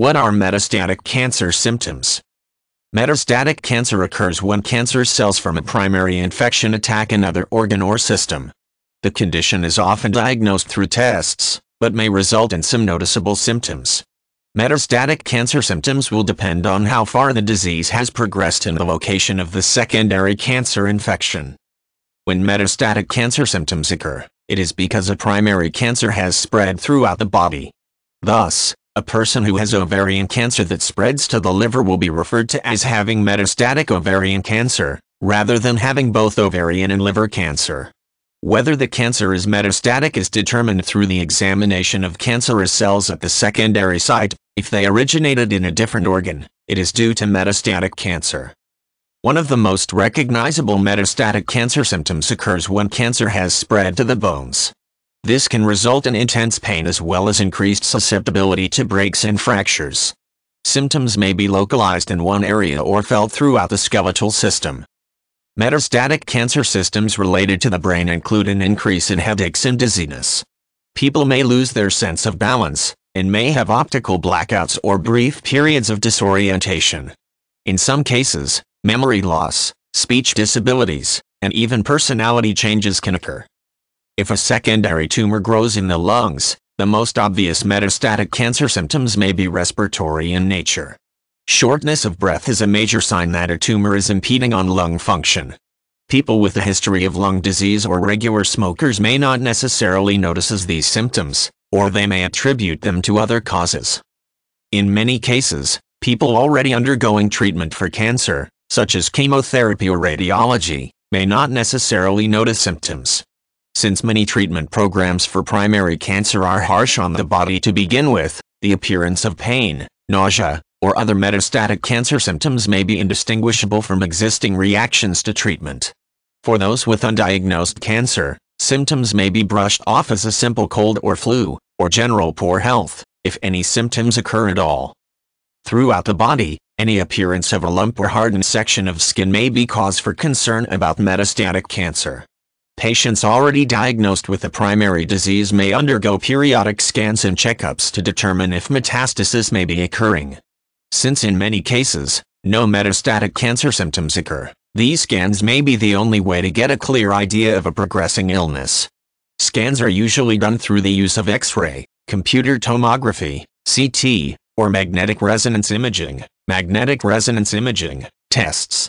What are metastatic cancer symptoms? Metastatic cancer occurs when cancer cells from a primary infection attack another organ or system. The condition is often diagnosed through tests, but may result in some noticeable symptoms. Metastatic cancer symptoms will depend on how far the disease has progressed and the location of the secondary cancer infection. When metastatic cancer symptoms occur, it is because a primary cancer has spread throughout the body. Thus, a person who has ovarian cancer that spreads to the liver will be referred to as having metastatic ovarian cancer, rather than having both ovarian and liver cancer. Whether the cancer is metastatic is determined through the examination of cancerous cells at the secondary site. If they originated in a different organ, it is due to metastatic cancer. One of the most recognizable metastatic cancer symptoms occurs when cancer has spread to the bones. This can result in intense pain as well as increased susceptibility to breaks and fractures. Symptoms may be localized in one area or felt throughout the skeletal system. Metastatic cancer systems related to the brain include an increase in headaches and dizziness. People may lose their sense of balance, and may have optical blackouts or brief periods of disorientation. In some cases, memory loss, speech disabilities, and even personality changes can occur. If a secondary tumor grows in the lungs, the most obvious metastatic cancer symptoms may be respiratory in nature. Shortness of breath is a major sign that a tumor is impeding on lung function. People with a history of lung disease or regular smokers may not necessarily notice these symptoms, or they may attribute them to other causes. In many cases, people already undergoing treatment for cancer, such as chemotherapy or radiology, may not necessarily notice symptoms. Since many treatment programs for primary cancer are harsh on the body to begin with, the appearance of pain, nausea, or other metastatic cancer symptoms may be indistinguishable from existing reactions to treatment. For those with undiagnosed cancer, symptoms may be brushed off as a simple cold or flu, or general poor health, if any symptoms occur at all. Throughout the body, any appearance of a lump or hardened section of skin may be cause for concern about metastatic cancer. Patients already diagnosed with a primary disease may undergo periodic scans and checkups to determine if metastasis may be occurring. Since in many cases, no metastatic cancer symptoms occur, these scans may be the only way to get a clear idea of a progressing illness. Scans are usually done through the use of X-ray, computer tomography, CT, or magnetic resonance imaging, magnetic resonance imaging, tests.